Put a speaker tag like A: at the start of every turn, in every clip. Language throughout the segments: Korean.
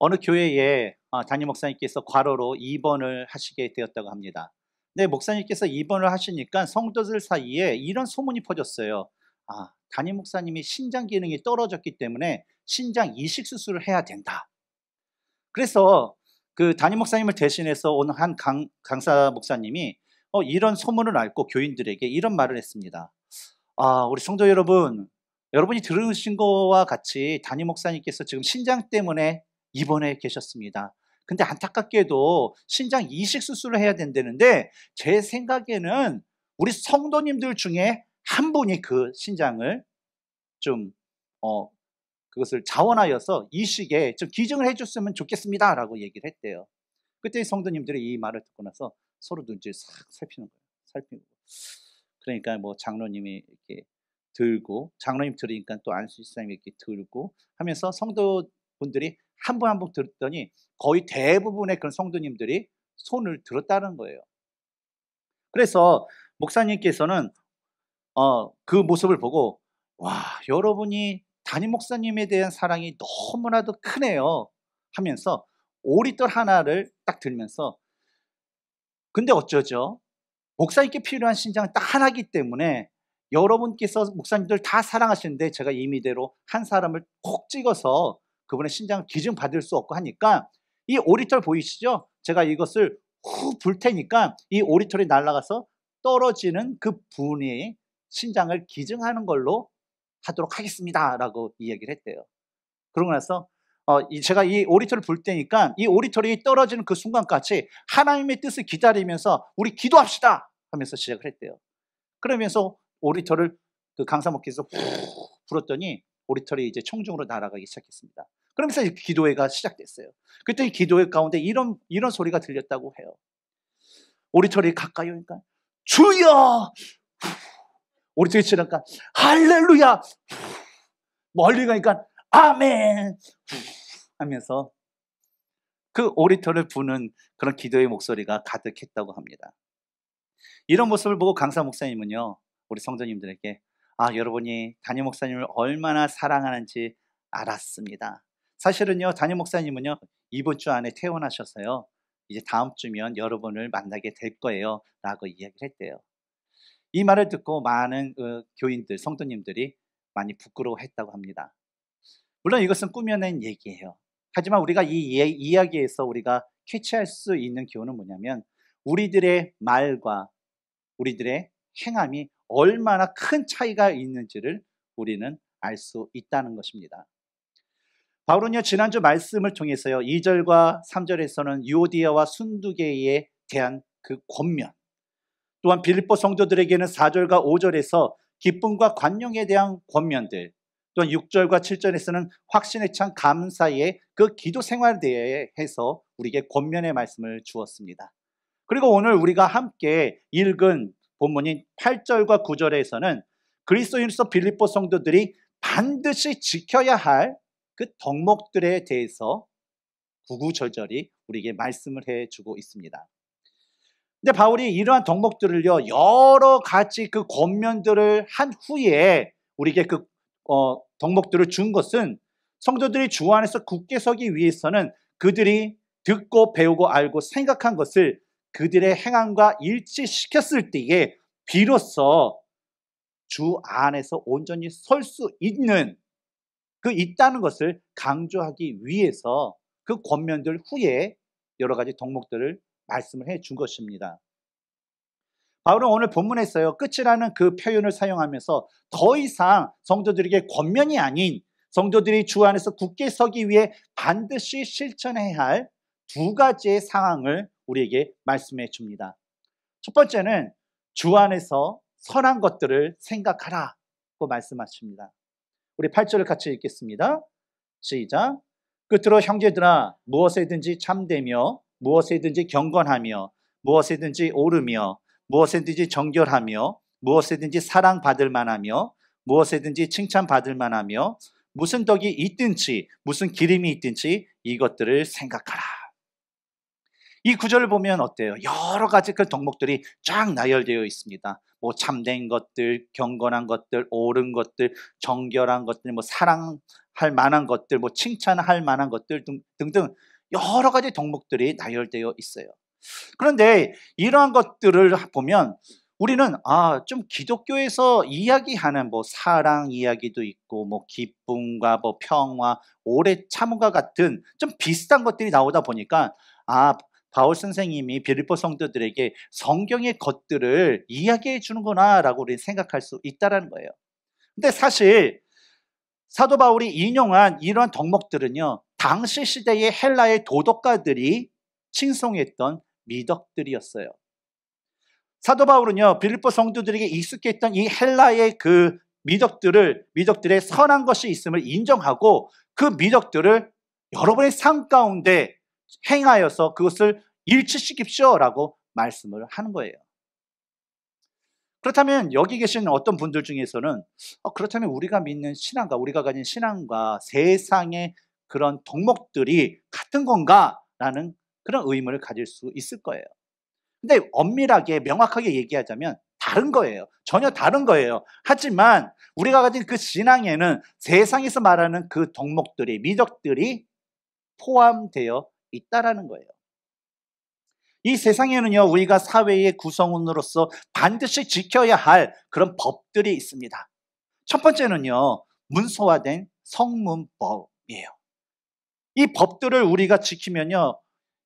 A: 어느 교회에 어, 담임 목사님께서 과로로 입원을 하시게 되었다고 합니다. 네, 목사님께서 입원을 하시니까 성도들 사이에 이런 소문이 퍼졌어요. 아, 담임 목사님이 신장 기능이 떨어졌기 때문에 신장 이식 수술을 해야 된다. 그래서 그 담임 목사님을 대신해서 오늘 한 강, 강사 목사님이 어, 이런 소문을 앓고 교인들에게 이런 말을 했습니다. 아, 우리 성도 여러분, 여러분이 들으신 거와 같이 담임 목사님께서 지금 신장 때문에 입원해 계셨습니다. 근데 안타깝게도 신장 이식 수술을 해야 된다는데 제 생각에는 우리 성도님들 중에 한 분이 그 신장을 좀 어, 그것을 자원하여서 이식에 좀 기증을 해줬으면 좋겠습니다라고 얘기를 했대요. 그때 성도님들이 이 말을 듣고 나서 서로 눈치를 싹 살피는 거예요. 살피고 그러니까 뭐 장로님이 이렇게 들고 장로님 들으니까 또 안수집사님이 이렇게 들고 하면서 성도분들이 한번한번 들었더니 거의 대부분의 그런 성도님들이 손을 들었다는 거예요. 그래서 목사님께서는 어, 그 모습을 보고 와 여러분이 담임 목사님에 대한 사랑이 너무나도 크네요 하면서 오리털 하나를 딱 들면서 근데 어쩌죠? 목사님께 필요한 신장은 딱 하나기 때문에 여러분께서 목사님들 다 사랑하시는데 제가 임의대로 한 사람을 콕 찍어서 그분의 신장을 기증 받을 수 없고 하니까 이 오리털 보이시죠? 제가 이것을 후불 테니까 이 오리털이 날아가서 떨어지는 그분의 신장을 기증하는 걸로 하도록 하겠습니다. 라고 이야기를 했대요. 그러고 나서 어, 이, 제가 이 오리털을 불 테니까 이 오리털이 떨어지는 그 순간까지 하나님의 뜻을 기다리면서 우리 기도합시다! 하면서 시작을 했대요. 그러면서 오리털을 그 강사목께서 불었더니 오리털이 이제 청중으로 날아가기 시작했습니다. 그러면서 기도회가 시작됐어요. 그때 기도회 가운데 이런 이런 소리가 들렸다고 해요. 오리털이 가까이 오니까 주여 오리털이 지나니까 할렐루야 멀리 가니까 아멘 하면서 그 오리털을 부는 그런 기도의 목소리가 가득했다고 합니다. 이런 모습을 보고 강사 목사님은요 우리 성도님들에게 아, 여러분이 단임 목사님을 얼마나 사랑하는지 알았습니다. 사실은요, 단임 목사님은요, 이번 주 안에 퇴원하셔서요, 이제 다음 주면 여러분을 만나게 될 거예요. 라고 이야기를 했대요. 이 말을 듣고 많은 그 교인들, 성도님들이 많이 부끄러워했다고 합니다. 물론 이것은 꾸며낸 얘기예요. 하지만 우리가 이 이야기에서 우리가 캐치할 수 있는 교훈은 뭐냐면 우리들의 말과 우리들의 행함이 얼마나 큰 차이가 있는지를 우리는 알 수 있다는 것입니다. 바울은요, 지난주 말씀을 통해서요, 2절과 3절에서는 유오디아와 순두계에 대한 그 권면, 또한 빌립보 성도들에게는 4절과 5절에서 기쁨과 관용에 대한 권면들, 또한 6절과 7절에서는 확신에 찬 감사의 그 기도 생활에 대해서 우리에게 권면의 말씀을 주었습니다. 그리고 오늘 우리가 함께 읽은 본문인 8절과 9절에서는 그리스도인으로서 빌립보 성도들이 반드시 지켜야 할 그 덕목들에 대해서 구구절절히 우리에게 말씀을 해주고 있습니다. 근데 바울이 이러한 덕목들을요 여러 가지 그 권면들을 한 후에 우리에게 그 어, 덕목들을 준 것은 성도들이 주 안에서 굳게 서기 위해서는 그들이 듣고 배우고 알고 생각한 것을 그들의 행함과 일치시켰을 때에 비로소 주 안에서 온전히 설 수 있는 그 있다는 것을 강조하기 위해서 그 권면들 후에 여러 가지 덕목들을 말씀을 해 준 것입니다. 바울은 오늘 본문에서요, 끝이라는 그 표현을 사용하면서 더 이상 성도들에게 권면이 아닌 성도들이 주 안에서 굳게 서기 위해 반드시 실천해야 할 두 가지의 상황을 우리에게 말씀해 줍니다. 첫 번째는 주 안에서 선한 것들을 생각하라고 말씀하십니다. 우리 8절을 같이 읽겠습니다. 시작. 끝으로 형제들아 무엇에든지 참되며 무엇에든지 경건하며 무엇에든지 오르며 무엇에든지 정결하며 무엇에든지 사랑받을 만하며 무엇에든지 칭찬받을 만하며 무슨 덕이 있든지 무슨 기림이 있든지 이것들을 생각하라. 이 구절을 보면 어때요? 여러 가지 그 덕목들이 쫙 나열되어 있습니다. 뭐 참된 것들, 경건한 것들, 옳은 것들, 정결한 것들, 뭐 사랑할 만한 것들, 뭐 칭찬할 만한 것들 등, 등 여러 가지 덕목들이 나열되어 있어요. 그런데 이러한 것들을 보면 우리는 아, 좀 기독교에서 이야기하는 뭐 사랑 이야기도 있고 뭐 기쁨과 뭐 평화, 오래 참음과 같은 좀 비슷한 것들이 나오다 보니까 아, 바울 선생님이 빌리포 성도들에게 성경의 것들을 이야기해 주는구나라고 우리는 생각할 수 있다라는 거예요. 근데 사실 사도 바울이 인용한 이러한 덕목들은요. 당시 시대의 헬라의 도덕가들이 칭송했던 미덕들이었어요. 사도 바울은요. 빌리포 성도들에게 익숙했던 이 헬라의 그 미덕들을 미덕들의 선한 것이 있음을 인정하고 그 미덕들을 여러분의 삶 가운데 행하여서 그것을 일치시킵시오라고 말씀을 하는 거예요. 그렇다면 여기 계신 어떤 분들 중에서는 어, 그렇다면 우리가 믿는 신앙과 우리가 가진 신앙과 세상의 그런 덕목들이 같은 건가라는 그런 의문을 가질 수 있을 거예요. 근데 엄밀하게 명확하게 얘기하자면 다른 거예요. 전혀 다른 거예요. 하지만 우리가 가진 그 신앙에는 세상에서 말하는 그 덕목들이 미덕들이 포함되어 있다라는 거예요. 이 세상에는요, 우리가 사회의 구성원으로서 반드시 지켜야 할 그런 법들이 있습니다. 첫 번째는요, 문서화된 성문법이에요. 이 법들을 우리가 지키면요,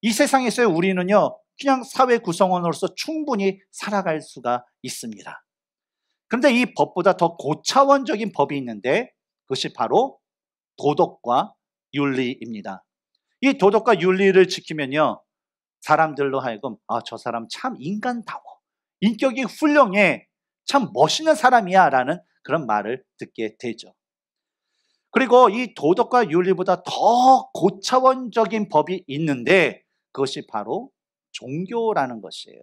A: 이 세상에서 우리는요, 그냥 사회 구성원으로서 충분히 살아갈 수가 있습니다. 그런데 이 법보다 더 고차원적인 법이 있는데 그것이 바로 도덕과 윤리입니다. 이 도덕과 윤리를 지키면요. 사람들로 하여금 아, 저 사람 참 인간다워. 인격이 훌륭해. 참 멋있는 사람이야. 라는 그런 말을 듣게 되죠. 그리고 이 도덕과 윤리보다 더 고차원적인 법이 있는데 그것이 바로 종교라는 것이에요.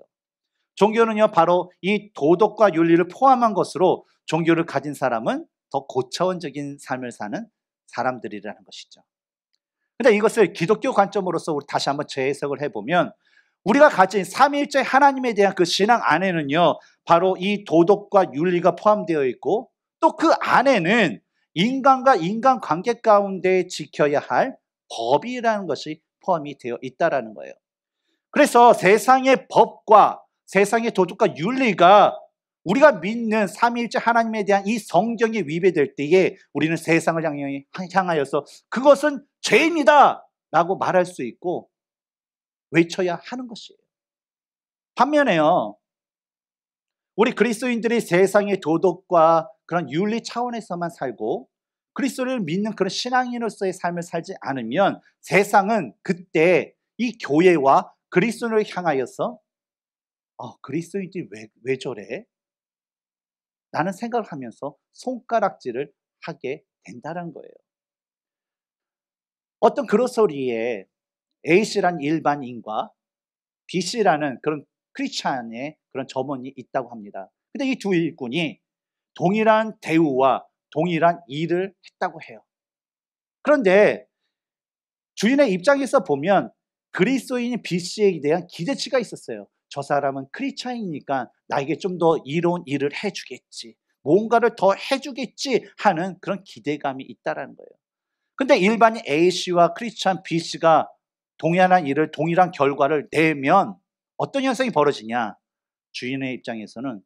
A: 종교는요, 바로 이 도덕과 윤리를 포함한 것으로 종교를 가진 사람은 더 고차원적인 삶을 사는 사람들이라는 것이죠. 근데 이것을 기독교 관점으로서 우리 다시 한번 재해석을 해보면 우리가 가진 삼일체 하나님에 대한 그 신앙 안에는요 바로 이 도덕과 윤리가 포함되어 있고 또 그 안에는 인간과 인간 관계 가운데 지켜야 할 법이라는 것이 포함이 되어 있다라는 거예요. 그래서 세상의 법과 세상의 도덕과 윤리가 우리가 믿는 삼일체 하나님에 대한 이 성경이 위배될 때에 우리는 세상을 향하여서 그것은 죄입니다! 라고 말할 수 있고 외쳐야 하는 것이에요. 반면에요, 우리 그리스도인들이 세상의 도덕과 그런 윤리 차원에서만 살고 그리스도를 믿는 그런 신앙인으로서의 삶을 살지 않으면 세상은 그때 이 교회와 그리스도를 향하여서 어, 그리스도인들이 왜, 왜 저래? 라는 생각을 하면서 손가락질을 하게 된다는 거예요. 어떤 그로서리에 A씨란 일반인과 B씨라는 그런 크리스찬의 그런 점원이 있다고 합니다. 근데 이 두 일꾼이 동일한 대우와 동일한 일을 했다고 해요. 그런데 주인의 입장에서 보면 그리스도인 B씨에 대한 기대치가 있었어요. 저 사람은 크리스찬이니까 나에게 좀 더 이로운 일을 해주겠지. 뭔가를 더 해주겠지 하는 그런 기대감이 있다라는 거예요. 근데 일반인 A씨와 크리스찬 B씨가 동일한 일을 동일한 결과를 내면 어떤 현상이 벌어지냐? 주인의 입장에서는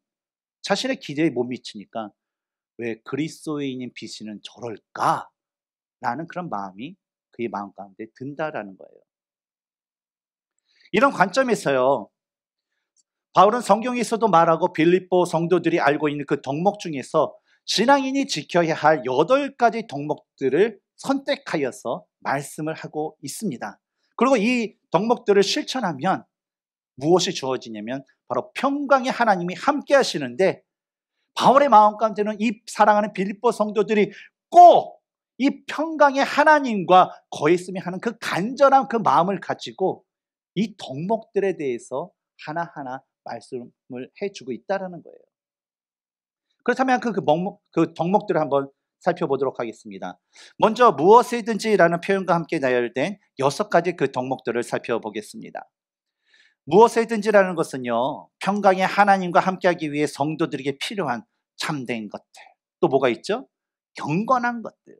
A: 자신의 기대에 못 미치니까 왜 그리스도인인 B씨는 저럴까? 라는 그런 마음이 그의 마음 가운데 든다라는 거예요. 이런 관점에서요. 바울은 성경에서도 말하고 빌립보 성도들이 알고 있는 그 덕목 중에서 신앙인이 지켜야 할 여덟 가지 덕목들을 선택하여서 말씀을 하고 있습니다. 그리고 이 덕목들을 실천하면 무엇이 주어지냐면 바로 평강의 하나님이 함께 하시는데 바울의 마음 가운데는 이 사랑하는 빌립보 성도들이 꼭 이 평강의 하나님과 거의 있으면 하는 그 간절한 그 마음을 가지고 이 덕목들에 대해서 하나하나 말씀을 해주고 있다라는 거예요. 그렇다면 그, 그, 목그 덕목들을 한번 살펴보도록 하겠습니다. 먼저 무엇이든지라는 표현과 함께 나열된 여섯 가지 그 덕목들을 살펴보겠습니다. 무엇이든지라는 것은요, 평강의 하나님과 함께하기 위해 성도들에게 필요한 참된 것들. 또 뭐가 있죠? 경건한 것들.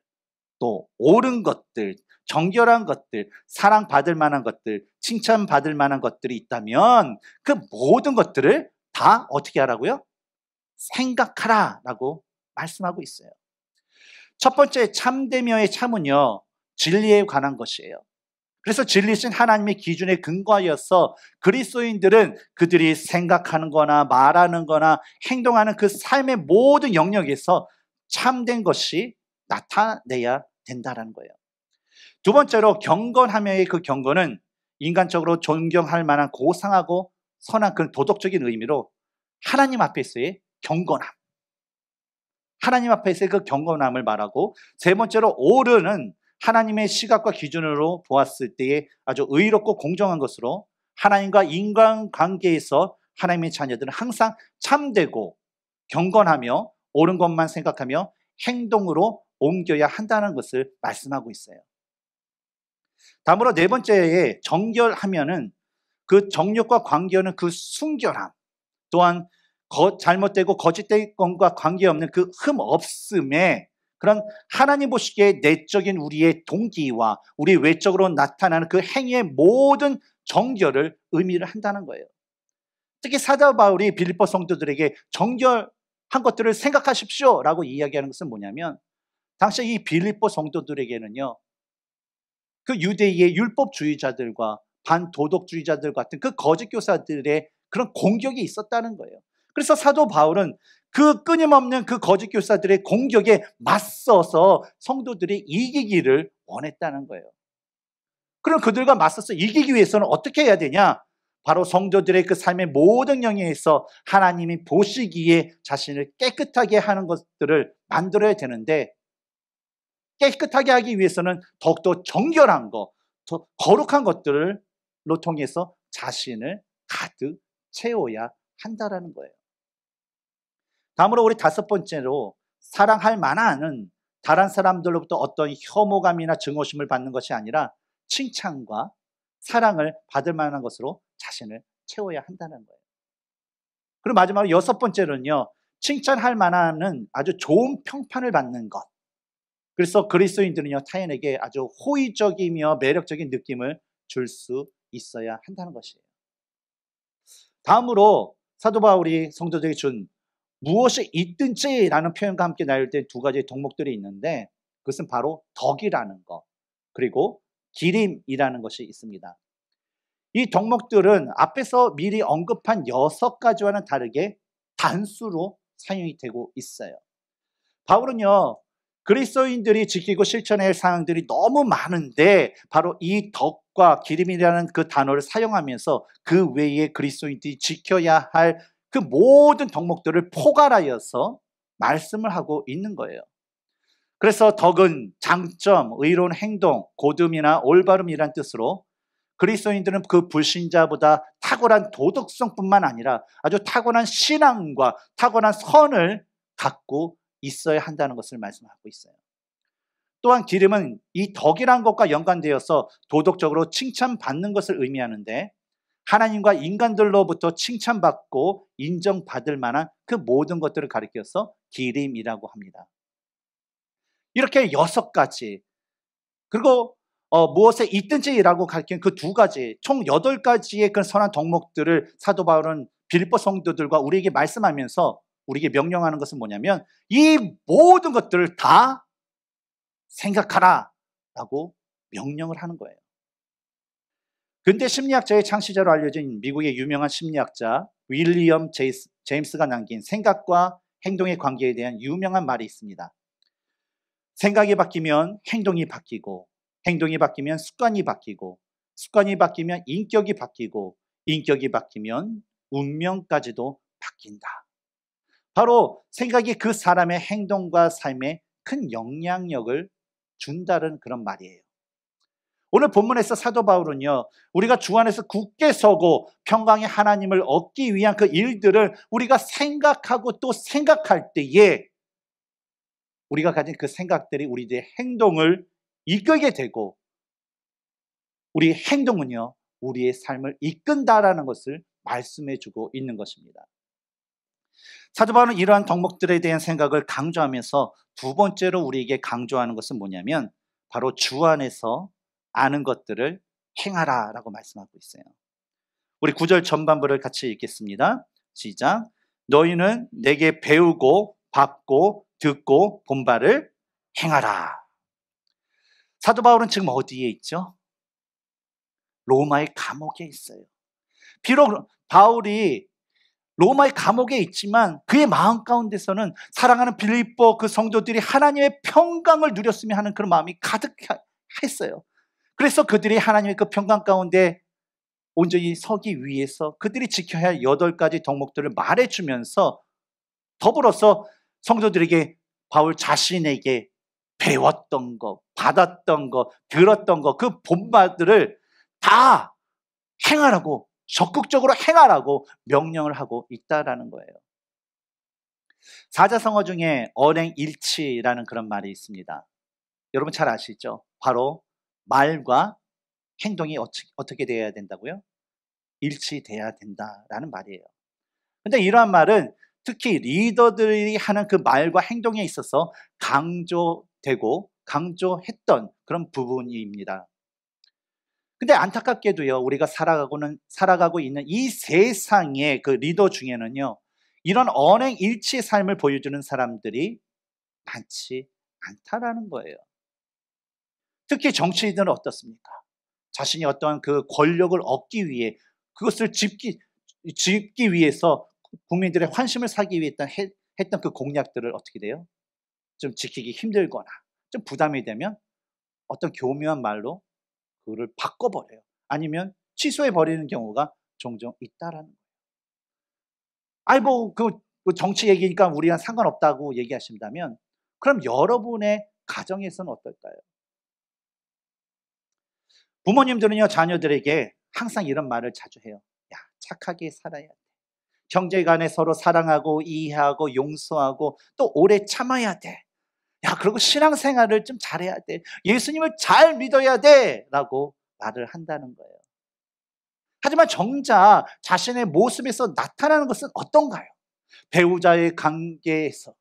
A: 또 옳은 것들, 정결한 것들, 사랑받을 만한 것들, 칭찬받을 만한 것들이 있다면 그 모든 것들을 다 어떻게 하라고요? 생각하라 라고 말씀하고 있어요. 첫 번째 참되며의 참은요, 진리에 관한 것이에요. 그래서 진리신 하나님의 기준의 근거하여서 그리스도인들은 그들이 생각하는 거나 말하는 거나 행동하는 그 삶의 모든 영역에서 참된 것이 나타내야 된다는 거예요. 두 번째로 경건하며의 그 경건은 인간적으로 존경할 만한 고상하고 선한 그런 도덕적인 의미로 하나님 앞에서의 경건함. 하나님 앞에서의 그 경건함을 말하고 세 번째로 오르는 하나님의 시각과 기준으로 보았을 때에 아주 의롭고 공정한 것으로 하나님과 인간 관계에서 하나님의 자녀들은 항상 참되고 경건하며 옳은 것만 생각하며 행동으로 옮겨야 한다는 것을 말씀하고 있어요. 다음으로 네 번째에 정결하면은 그정력과 관계는 그 순결함 또한 거, 잘못되고 거짓된 것과 관계없는 그 흠없음에 그런 하나님 보시기에 내적인 우리의 동기와 우리 외적으로 나타나는 그 행위의 모든 정결을 의미를 한다는 거예요. 특히 사도 바울이 빌립보 성도들에게 정결한 것들을 생각하십시오라고 이야기하는 것은 뭐냐면 당시 이 빌립보 성도들에게는요 그 유대의 율법주의자들과 반도덕주의자들 같은 그 거짓 교사들의 그런 공격이 있었다는 거예요. 그래서 사도 바울은 그 끊임없는 그 거짓 교사들의 공격에 맞서서 성도들이 이기기를 원했다는 거예요. 그럼 그들과 맞서서 이기기 위해서는 어떻게 해야 되냐? 바로 성도들의 그 삶의 모든 영역에서 하나님이 보시기에 자신을 깨끗하게 하는 것들을 만들어야 되는데 깨끗하게 하기 위해서는 더욱더 정결한 것, 더 거룩한 것들을로 통해서 자신을 가득 채워야 한다라는 거예요. 다음으로 우리 다섯 번째로 사랑할 만한은 다른 사람들로부터 어떤 혐오감이나 증오심을 받는 것이 아니라 칭찬과 사랑을 받을 만한 것으로 자신을 채워야 한다는 거예요. 그리고 마지막으로 여섯 번째로는요. 칭찬할 만한은 아주 좋은 평판을 받는 것. 그래서 그리스도인들은요. 타인에게 아주 호의적이며 매력적인 느낌을 줄 수 있어야 한다는 것이에요. 다음으로 사도 바울이 성도들에게 준 무엇이 있든지라는 표현과 함께 나올 때두 가지 덕목들이 있는데 그것은 바로 덕이라는 것 그리고 기림이라는 것이 있습니다. 이 덕목들은 앞에서 미리 언급한 여섯 가지와는 다르게 단수로 사용이 되고 있어요. 바울은요, 그리스도인들이 지키고 실천할 사항들이 너무 많은데 바로 이 덕과 기름이라는 그 단어를 사용하면서 그 외에 그리스도인들이 지켜야 할그 모든 덕목들을 포괄하여서 말씀을 하고 있는 거예요. 그래서 덕은 장점, 의로운 행동, 고듬이나 올바름이란 뜻으로 그리스도인들은 그 불신자보다 탁월한 도덕성뿐만 아니라 아주 탁월한 신앙과 탁월한 선을 갖고 있어야 한다는 것을 말씀하고 있어요. 또한 기름은 이 덕이란 것과 연관되어서 도덕적으로 칭찬받는 것을 의미하는데 하나님과 인간들로부터 칭찬받고 인정받을 만한 그 모든 것들을 가리켜서 기림이라고 합니다. 이렇게 여섯 가지 그리고 어, 무엇에 있든지라고 가리키는 그 두 가지 총 여덟 가지의 그런 선한 덕목들을 사도 바울은 빌보 성도들과 우리에게 말씀하면서 우리에게 명령하는 것은 뭐냐면 이 모든 것들을 다 생각하라라고 명령을 하는 거예요. 근대 심리학자의 창시자로 알려진 미국의 유명한 심리학자 윌리엄 제이스, 제임스가 남긴 생각과 행동의 관계에 대한 유명한 말이 있습니다. 생각이 바뀌면 행동이 바뀌고, 행동이 바뀌면 습관이 바뀌고, 습관이 바뀌면 인격이 바뀌고, 인격이 바뀌면 운명까지도 바뀐다. 바로 생각이 그 사람의 행동과 삶에 큰 영향력을 준다는 그런 말이에요. 오늘 본문에서 사도 바울은요, 우리가 주 안에서 굳게 서고 평강의 하나님을 얻기 위한 그 일들을 우리가 생각하고 또 생각할 때에 우리가 가진 그 생각들이 우리의 행동을 이끌게 되고 우리 행동은요, 우리의 삶을 이끈다라는 것을 말씀해 주고 있는 것입니다. 사도 바울은 이러한 덕목들에 대한 생각을 강조하면서 두 번째로 우리에게 강조하는 것은 뭐냐면 바로 주 안에서 아는 것들을 행하라 라고 말씀하고 있어요. 우리 구절 전반부를 같이 읽겠습니다. 시작. 너희는 내게 배우고 받고 듣고 본바를 행하라. 사도 바울은 지금 어디에 있죠? 로마의 감옥에 있어요. 비록 바울이 로마의 감옥에 있지만 그의 마음 가운데서는 사랑하는 빌리뽀그 성도들이 하나님의 평강을 누렸으면 하는 그런 마음이 가득했어요. 그래서 그들이 하나님의 그 평강 가운데 온전히 서기 위해서 그들이 지켜야 할 여덟 가지 덕목들을 말해주면서 더불어서 성도들에게 바울 자신에게 배웠던 것, 받았던 것, 들었던 것, 그 본말들을 다 행하라고, 적극적으로 행하라고 명령을 하고 있다라는 거예요. 사자성어 중에 언행일치라는 그런 말이 있습니다. 여러분 잘 아시죠? 바로 말과 행동이 어떻게 돼야 된다고요? 일치돼야 된다라는 말이에요. 근데 이러한 말은 특히 리더들이 하는 그 말과 행동에 있어서 강조되고 강조했던 그런 부분입니다. 근데 안타깝게도요, 우리가 살아가고는, 살아가고 있는 이 세상의 그 리더 중에는요, 이런 언행 일치의 삶을 보여주는 사람들이 많지 않다라는 거예요. 특히 정치인들은 어떻습니까? 자신이 어떤 그 권력을 얻기 위해 그것을 집기, 집기 위해서 국민들의 환심을 사기 위해 했던, 했던 그 공약들을 어떻게 돼요? 좀 지키기 힘들거나 좀 부담이 되면 어떤 교묘한 말로 그거를 바꿔버려요. 아니면 취소해버리는 경우가 종종 있다라는 거예요. 아이 뭐, 그, 그 정치 얘기니까 우리랑 상관없다고 얘기하신다면 그럼 여러분의 가정에서는 어떨까요? 부모님들은요, 자녀들에게 항상 이런 말을 자주 해요. 야, 착하게 살아야 돼. 형제간에 서로 사랑하고 이해하고 용서하고 또 오래 참아야 돼. 야, 그리고 신앙생활을 좀 잘해야 돼. 예수님을 잘 믿어야 돼. 라고 말을 한다는 거예요. 하지만 정작 자신의 모습에서 나타나는 것은 어떤가요? 배우자의 관계에서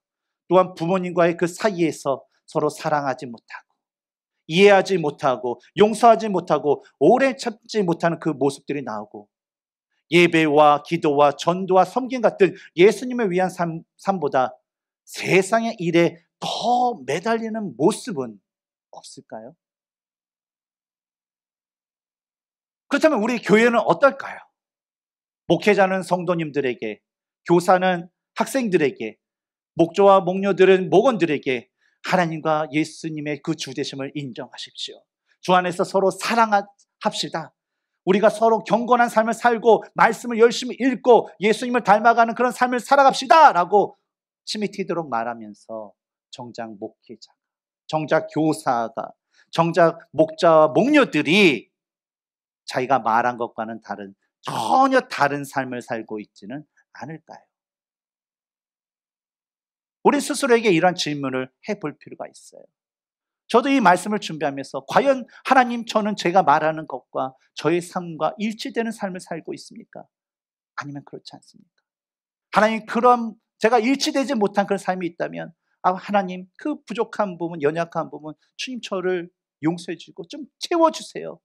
A: 또한 부모님과의 그 사이에서 서로 사랑하지 못하고 이해하지 못하고 용서하지 못하고 오래 참지 못하는 그 모습들이 나오고 예배와 기도와 전도와 섬김 같은 예수님을 위한 삶, 보다 세상의 일에 더 매달리는 모습은 없을까요? 그렇다면 우리 교회는 어떨까요? 목회자는 성도님들에게, 교사는 학생들에게, 목조와 목녀들은 목원들에게, 하나님과 예수님의 그 주되심을 인정하십시오. 주 안에서 서로 사랑합시다. 우리가 서로 경건한 삶을 살고 말씀을 열심히 읽고 예수님을 닮아가는 그런 삶을 살아갑시다. 라고 침이 튀도록 말하면서 정작 목회자, 정작 교사가, 정작 목자와 목녀들이 자기가 말한 것과는 다른 전혀 다른 삶을 살고 있지는 않을까요? 우리 스스로에게 이런 질문을 해볼 필요가 있어요. 저도 이 말씀을 준비하면서 과연 하나님 저는 제가 말하는 것과 저의 삶과 일치되는 삶을 살고 있습니까? 아니면 그렇지 않습니까? 하나님 그럼 제가 일치되지 못한 그런 삶이 있다면 아 하나님 그 부족한 부분 연약한 부분 주님 저를 용서해 주고 좀 채워 주세요.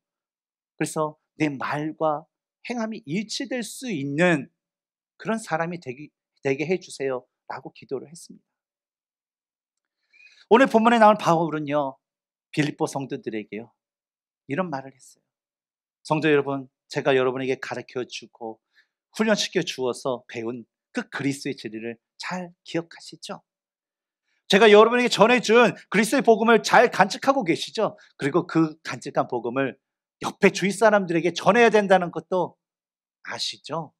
A: 그래서 내 말과 행함이 일치될 수 있는 그런 사람이 되게, 되게 해주세요. 라고 기도를 했습니다. 오늘 본문에 나온 바울은요, 빌립보 성도들에게요, 이런 말을 했어요. 성도 여러분, 제가 여러분에게 가르쳐 주고 훈련시켜 주어서 배운 그 그리스의 진리를 잘 기억하시죠? 제가 여러분에게 전해준 그리스의 복음을 잘 간직하고 계시죠? 그리고 그 간직한 복음을 옆에 주위 사람들에게 전해야 된다는 것도 아시죠?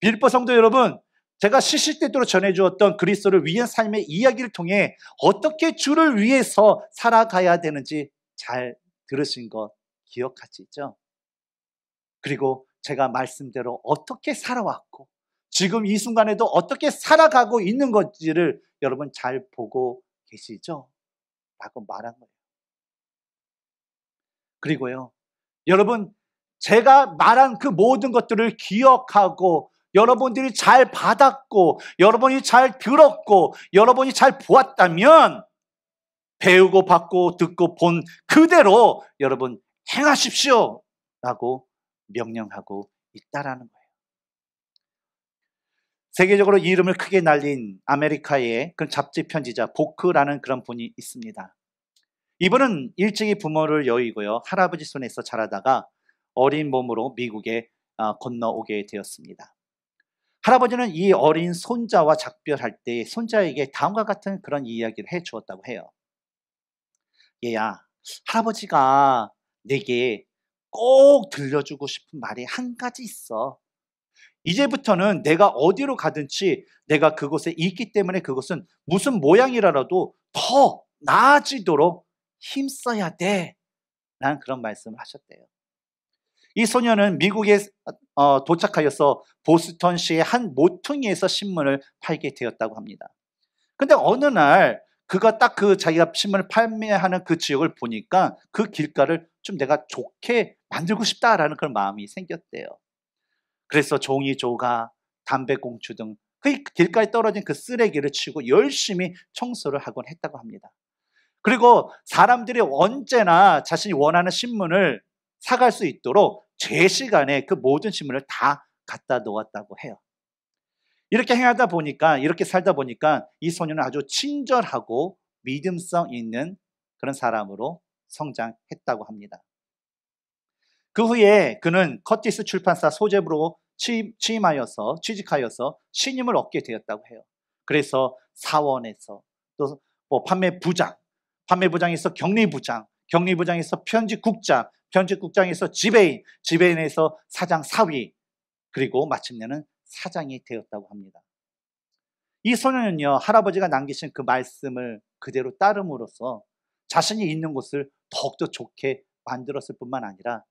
A: 빌보 성도 여러분, 제가 시시때때로 전해주었던 그리스도를 위한 삶의 이야기를 통해 어떻게 주를 위해서 살아가야 되는지 잘 들으신 것 기억하시죠? 그리고 제가 말씀대로 어떻게 살아왔고 지금 이 순간에도 어떻게 살아가고 있는 건지를 여러분 잘 보고 계시죠? 라고 말한 거예요. 그리고요, 여러분, 제가 말한 그 모든 것들을 기억하고 여러분들이 잘 받았고, 여러분이 잘 들었고, 여러분이 잘 보았다면, 배우고 받고 듣고 본 그대로 여러분 행하십시오. 라고 명령하고 있다라는 거예요. 세계적으로 이름을 크게 날린 아메리카의 그 잡지 편지자 보크라는 그런 분이 있습니다. 이분은 일찍이 부모를 여의고요. 할아버지 손에서 자라다가 어린 몸으로 미국에 어, 건너오게 되었습니다. 할아버지는 이 어린 손자와 작별할 때 손자에게 다음과 같은 그런 이야기를 해 주었다고 해요. 얘야, 할아버지가 내게 꼭 들려주고 싶은 말이 한 가지 있어. 이제부터는 내가 어디로 가든지 내가 그곳에 있기 때문에 그것은 무슨 모양이라도 더 나아지도록 힘써야 돼. 라는 그런 말씀을 하셨대요. 이 소녀는 미국에 어, 도착하여서 보스턴시의 한 모퉁이에서 신문을 팔게 되었다고 합니다. 근데 어느 날 그가 딱 그 자기가 신문을 판매하는 그 지역을 보니까 그 길가를 좀 내가 좋게 만들고 싶다라는 그런 마음이 생겼대요. 그래서 종이 조각, 담배꽁초 등 그 길가에 떨어진 그 쓰레기를 치고 열심히 청소를 하곤 했다고 합니다. 그리고 사람들이 언제나 자신이 원하는 신문을 사갈 수 있도록 제 시간에 그 모든 신문을 다 갖다 놓았다고 해요. 이렇게 행하다 보니까, 이렇게 살다 보니까 이 소녀는 아주 친절하고 믿음성 있는 그런 사람으로 성장했다고 합니다. 그 후에 그는 커티스 출판사 소재부로 취임, 취임하여서 취직하여서 신임을 얻게 되었다고 해요. 그래서 사원에서 또뭐 판매 부장, 판매 부장에서 격리 부장, 격리 부장에서 편집국장, 편집국장에서 지배인, 지배인에서 사장 사위, 그리고 마침내는 사장이 되었다고 합니다. 이 소년은요, 할아버지가 남기신 그 말씀을 그대로 따름으로써 자신이 있는 곳을 더욱더 좋게 만들었을 뿐만 아니라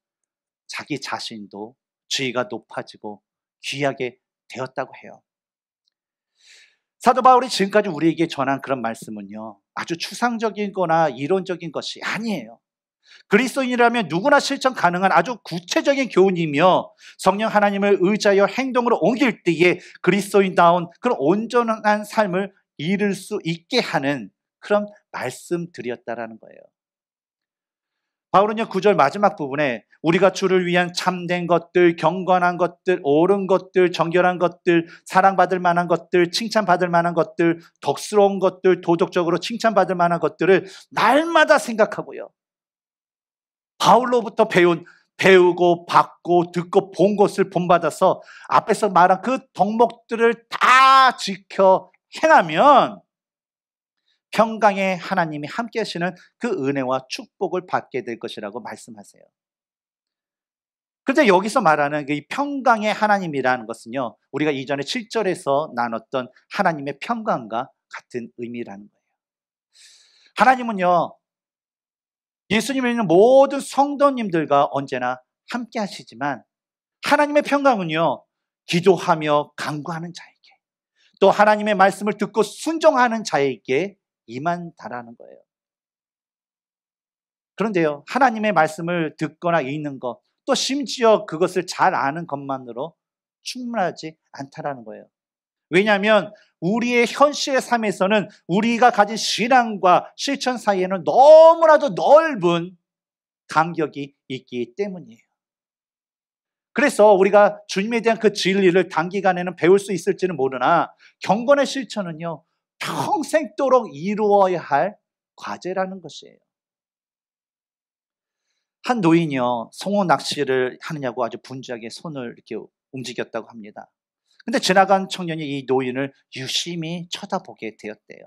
A: 자기 자신도 지위가 높아지고 귀하게 되었다고 해요. 사도 바울이 지금까지 우리에게 전한 그런 말씀은요, 아주 추상적인 거나 이론적인 것이 아니에요. 그리스도인이라면 누구나 실천 가능한 아주 구체적인 교훈이며 성령 하나님을 의자여 행동으로 옮길 때에 그리스도인다운 그런 온전한 삶을 이룰 수 있게 하는 그런 말씀드렸다라는 거예요. 바울은요, 구절 마지막 부분에 우리가 주를 위한 참된 것들, 경건한 것들, 옳은 것들, 정결한 것들, 사랑받을 만한 것들, 칭찬받을 만한 것들, 덕스러운 것들, 도덕적으로 칭찬받을 만한 것들을 날마다 생각하고요. 바울로부터 배운 배우고 받고 듣고 본 것을 본받아서 앞에서 말한 그 덕목들을 다 지켜 행하면 평강의 하나님이 함께 하시는 그 은혜와 축복을 받게 될 것이라고 말씀하세요. 그런데 여기서 말하는 이 평강의 하나님이라는 것은요, 우리가 이전에 7절에서 나눴던 하나님의 평강과 같은 의미라는 거예요. 하나님은요, 예수님은 모든 성도님들과 언제나 함께 하시지만 하나님의 평강은요, 기도하며 간구하는 자에게 또 하나님의 말씀을 듣고 순종하는 자에게 이만다라는 거예요. 그런데요, 하나님의 말씀을 듣거나 읽는 것, 또 심지어 그것을 잘 아는 것만으로 충분하지 않다라는 거예요. 왜냐하면 우리의 현실의 삶에서는 우리가 가진 신앙과 실천 사이에는 너무나도 넓은 간격이 있기 때문이에요. 그래서 우리가 주님에 대한 그 진리를 단기간에는 배울 수 있을지는 모르나 경건의 실천은요, 평생도록 이루어야 할 과제라는 것이에요. 한 노인이요, 송어 낚시를 하느냐고 아주 분주하게 손을 이렇게 움직였다고 합니다. 근데 지나간 청년이 이 노인을 유심히 쳐다보게 되었대요.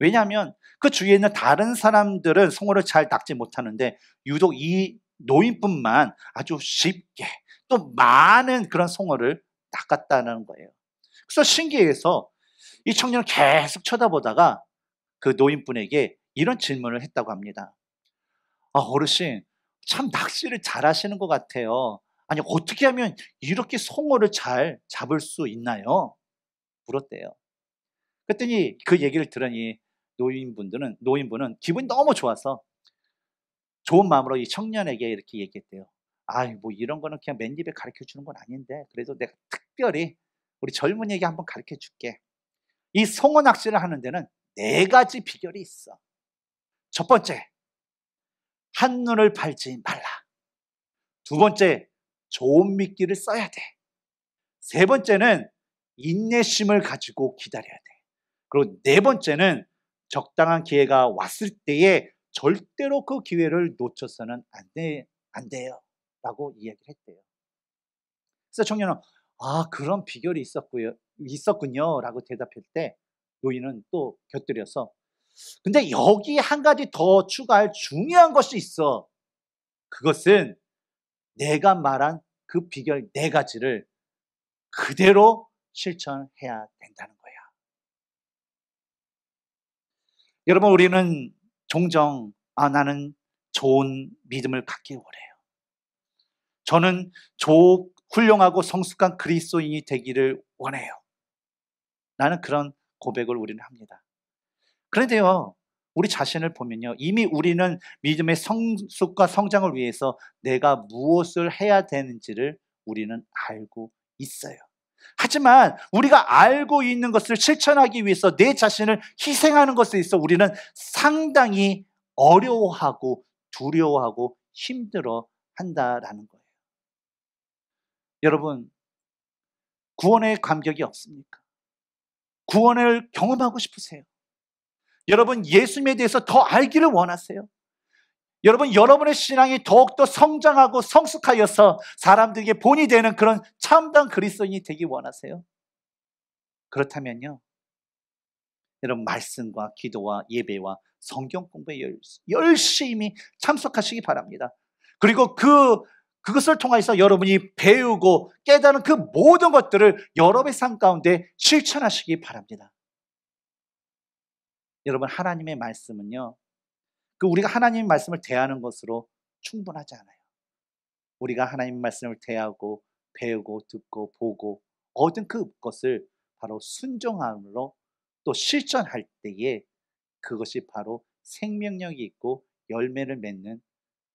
A: 왜냐하면 그 주위에 있는 다른 사람들은 송어를 잘닦지 못하는데 유독 이 노인뿐만 아주 쉽게 또 많은 그런 송어를 닦았다는 거예요. 그래서 신기해서 이 청년을 계속 쳐다보다가 그 노인분에게 이런 질문을 했다고 합니다. 아, 어르신, 참 낚시를 잘 하시는 것 같아요. 아니 어떻게 하면 이렇게 송어를 잘 잡을 수 있나요? 물었대요. 그랬더니 그 얘기를 들으니 노인분들은 노인분은 기분이 너무 좋아서 좋은 마음으로 이 청년에게 이렇게 얘기했대요. 아이 뭐 이런 거는 그냥 맨 입에 가르쳐 주는 건 아닌데 그래도 내가 특별히 우리 젊은이에게 한번 가르쳐 줄게. 이 송어 낚시를 하는 데는 네 가지 비결이 있어. 첫 번째, 한눈을 팔지 말라. 두 번째, 좋은 미끼를 써야 돼. 세 번째는 인내심을 가지고 기다려야 돼. 그리고 네 번째는 적당한 기회가 왔을 때에 절대로 그 기회를 놓쳐서는 안, 돼, 안 돼요. 라고 이야기를 했대요. 그래서 청년은, 아, 그런 비결이 있었고요. 있었군요. 라고 대답할 때 노인은 또 곁들여서, 근데 여기 한 가지 더 추가할 중요한 것이 있어. 그것은 내가 말한 그 비결 네 가지를 그대로 실천해야 된다는 거야. 여러분, 우리는 종종, 아, 나는 좋은 믿음을 갖길 원해요. 저는 좋, 훌륭하고 성숙한 그리스도인이 되기를 원해요. 나는 그런 고백을 우리는 합니다. 그런데요, 우리 자신을 보면요. 이미 우리는 믿음의 성숙과 성장을 위해서 내가 무엇을 해야 되는지를 우리는 알고 있어요. 하지만 우리가 알고 있는 것을 실천하기 위해서 내 자신을 희생하는 것에 있어 우리는 상당히 어려워하고 두려워하고 힘들어 한다라는 거예요. 여러분, 구원의 감격이 없습니까? 구원을 경험하고 싶으세요? 여러분 예수님에 대해서 더 알기를 원하세요. 여러분 여러분의 신앙이 더욱더 성장하고 성숙하여서 사람들에게 본이 되는 그런 참담 그리스도인이 되기 원하세요. 그렇다면요. 여러분 말씀과 기도와 예배와 성경 공부에 열심히 참석하시기 바랍니다. 그리고 그 그것을 통해서 여러분이 배우고 깨달은 그 모든 것들을 여러분의 삶 가운데 실천하시기 바랍니다. 여러분 하나님의 말씀은요. 그 우리가 하나님의 말씀을 대하는 것으로 충분하지 않아요. 우리가 하나님의 말씀을 대하고 배우고 듣고 보고 얻은 그 것을 바로 순종함으로 또 실천할 때에 그것이 바로 생명력이 있고 열매를 맺는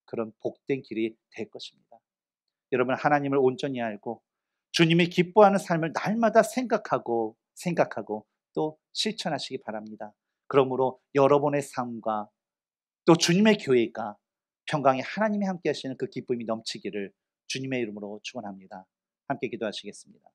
A: 그런 복된 길이 될 것입니다. 여러분 하나님을 온전히 알고 주님이 기뻐하는 삶을 날마다 생각하고 생각하고 또 실천하시기 바랍니다. 그러므로 여러분의 삶과 또 주님의 교회가 평강에 하나님이 함께 하시는 그 기쁨이 넘치기를 주님의 이름으로 축원합니다. 함께 기도하시겠습니다.